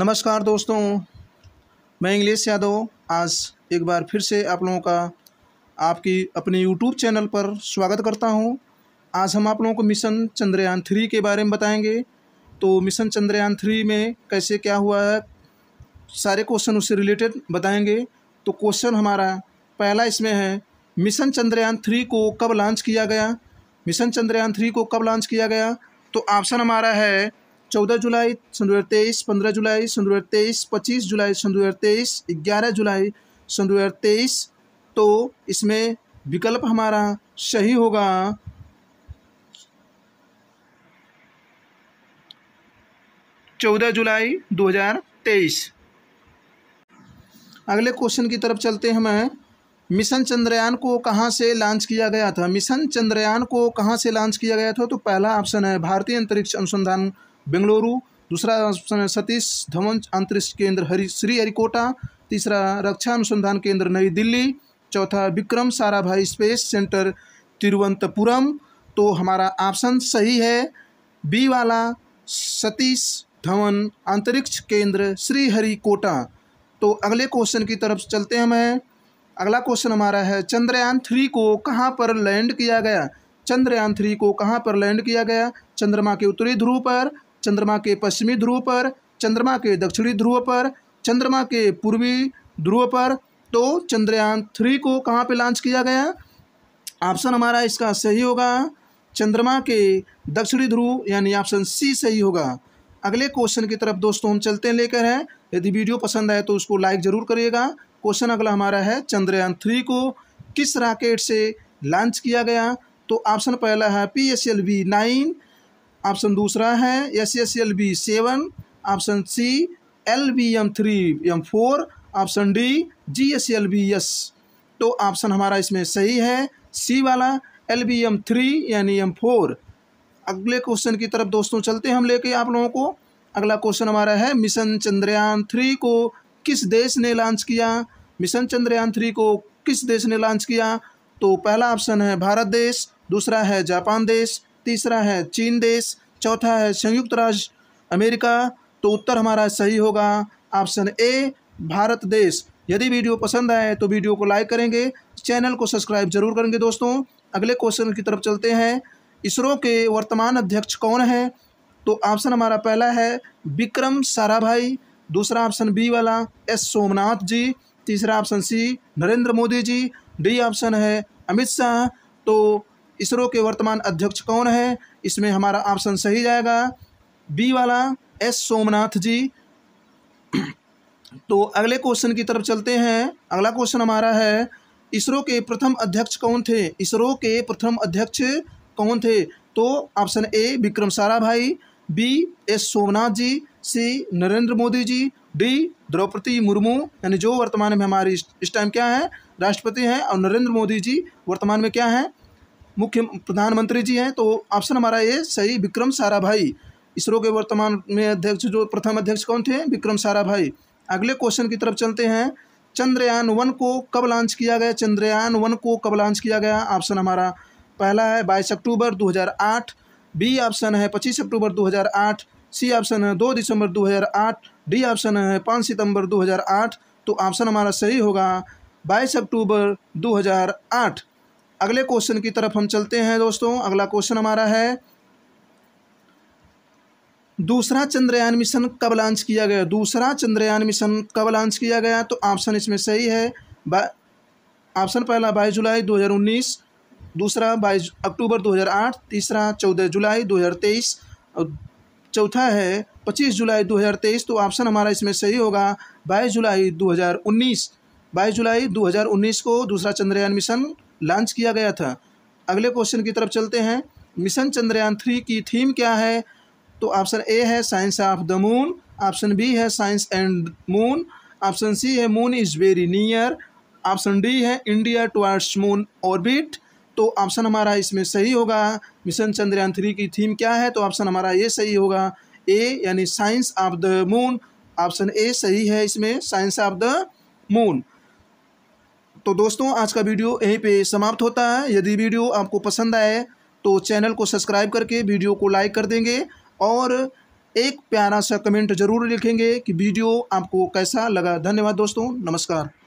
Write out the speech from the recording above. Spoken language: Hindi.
नमस्कार दोस्तों मैं इंग्लिश यादव आज एक बार फिर से आप लोगों का आपकी अपने यूट्यूब चैनल पर स्वागत करता हूं आज हम आप लोगों को मिशन चंद्रयान थ्री के बारे में बताएंगे तो मिशन चंद्रयान थ्री में कैसे क्या हुआ है सारे क्वेश्चन उससे रिलेटेड बताएंगे तो क्वेश्चन हमारा पहला इसमें है मिशन चंद्रयान थ्री को कब लॉन्च किया गया मिशन चंद्रयान थ्री को कब लॉन्च किया गया तो ऑप्शन हमारा है चौदह जुलाई सन दो हज़ार तेईस पंद्रह जुलाई सन दो हज़ार तेईस पच्चीस जुलाई सन दो हज़ार तेईस ग्यारह जुलाई सन दो हज़ार तेईस तो इसमें विकल्प हमारा सही होगा चौदह जुलाई दो हज़ार तेईस अगले क्वेश्चन की तरफ चलते हैं हमें मिशन चंद्रयान को कहाँ से लॉन्च किया गया था मिशन चंद्रयान को कहाँ से लॉन्च किया गया था तो पहला ऑप्शन है भारतीय अंतरिक्ष अनुसंधान बेंगलुरु दूसरा ऑप्शन सतीश धवन अंतरिक्ष केंद्र हरी श्री हरिकोटा तीसरा रक्षा अनुसंधान केंद्र नई दिल्ली चौथा विक्रम साराभाई स्पेस सेंटर तिरुवनंतपुरम तो हमारा ऑप्शन सही है बी वाला सतीश धवन अंतरिक्ष केंद्र श्रीहरिकोटा तो अगले क्वेश्चन की तरफ चलते हैं हमें अगला क्वेश्चन हमारा है चंद्रयान थ्री को कहाँ पर लैंड किया गया चंद्रयान थ्री को कहाँ पर लैंड किया गया चंद्रमा के उत्तरी ध्रुव पर चंद्रमा के पश्चिमी ध्रुव पर चंद्रमा के दक्षिणी ध्रुव पर चंद्रमा के पूर्वी ध्रुव पर तो चंद्रयान थ्री को कहाँ पे लॉन्च किया गया ऑप्शन हमारा इसका सही होगा चंद्रमा के दक्षिणी ध्रुव यानी ऑप्शन सी सही होगा अगले क्वेश्चन की तरफ दोस्तों हम चलते हैं लेकर हैं यदि वीडियो पसंद आए तो उसको लाइक ज़रूर करिएगा क्वेश्चन अगला हमारा है चंद्रयान थ्री को किस राकेट से लॉन्च किया गया तो ऑप्शन पहला है P S L V nine option दूसरा है S S L B seven option C L B M three M four option D G S L B S तो ऑप्शन हमारा इसमें सही है सी वाला एल बी एम थ्री यानी एम फोर अगले क्वेश्चन की तरफ दोस्तों चलते हैं हम लेके आप लोगों को अगला क्वेश्चन हमारा है मिशन चंद्रयान थ्री को किस देश ने लॉन्च किया मिशन चंद्रयान थ्री को किस देश ने लॉन्च किया तो पहला ऑप्शन है भारत देश दूसरा है जापान देश तीसरा है चीन देश चौथा है संयुक्त राज्य अमेरिका तो उत्तर हमारा सही होगा ऑप्शन ए भारत देश यदि वीडियो पसंद आए तो वीडियो को लाइक करेंगे चैनल को सब्सक्राइब जरूर करेंगे दोस्तों अगले क्वेश्चन की तरफ चलते हैं इसरो के वर्तमान अध्यक्ष कौन है तो ऑप्शन हमारा पहला है विक्रम साराभाई दूसरा ऑप्शन बी वाला एस सोमनाथ जी तीसरा option C Narendra Modi ji D option है अमित शाह तो इसरो के वर्तमान अध्यक्ष कौन है इसमें हमारा ऑप्शन सही जाएगा बी वाला एस सोमनाथ जी तो अगले क्वेश्चन की तरफ चलते हैं अगला क्वेश्चन हमारा है इसरो के प्रथम अध्यक्ष कौन थे इसरो के प्रथम अध्यक्ष कौन थे तो option A Vikram Sarabhai B S Somnath ji C Narendra Modi ji D Draupadi Murmu यानी जो वर्तमान में हमारी इस टाइम क्या है राष्ट्रपति हैं और नरेंद्र मोदी जी वर्तमान में क्या हैं मुख्य प्रधानमंत्री जी हैं तो ऑप्शन हमारा ये सही विक्रम साराभाई इसरो के वर्तमान में अध्यक्ष जो प्रथम अध्यक्ष कौन थे विक्रम साराभाई अगले क्वेश्चन की तरफ चलते हैं चंद्रयान वन को कब लॉन्च किया गया चंद्रयान वन को कब लॉन्च किया गया ऑप्शन हमारा पहला है बाईस अक्टूबर दो बी ऑप्शन है पच्चीस अक्टूबर दो सी ऑप्शन है दो दिसंबर 2008 डी ऑप्शन है पाँच सितंबर 2008 तो ऑप्शन हमारा सही होगा बाईस अक्टूबर 2008 अगले क्वेश्चन की तरफ हम चलते हैं दोस्तों अगला क्वेश्चन हमारा है दूसरा चंद्रयान मिशन कब लॉन्च किया गया दूसरा चंद्रयान मिशन कब लॉन्च किया गया तो ऑप्शन इसमें सही है ऑप्शन पहला बाईस जुलाई 2019 दूसरा बाईस अक्टूबर 2008 तीसरा चौदह जुलाई 2023 और चौथा है पच्चीस जुलाई 2023 तो ऑप्शन हमारा इसमें सही होगा बाईस जुलाई 2019 बाईस जुलाई 2019 को दूसरा चंद्रयान मिशन लॉन्च किया गया था अगले क्वेश्चन की तरफ चलते हैं मिशन चंद्रयान थ्री की थीम क्या है तो ऑप्शन ए है science of the moon option B है science and moon option C है moon is very near option D है इंडिया टुअर्ड्स मून ऑर्बिट तो ऑप्शन हमारा इसमें सही होगा मिशन चंद्रयान थ्री की थीम क्या है तो ऑप्शन हमारा ये सही होगा ए यानी science of the moon option A सही है इसमें साइंस ऑफ द मून तो दोस्तों आज का वीडियो यहीं पे समाप्त होता है यदि वीडियो आपको पसंद आए तो चैनल को सब्सक्राइब करके वीडियो को लाइक कर देंगे और एक प्यारा सा कमेंट जरूर लिखेंगे कि वीडियो आपको कैसा लगा धन्यवाद दोस्तों नमस्कार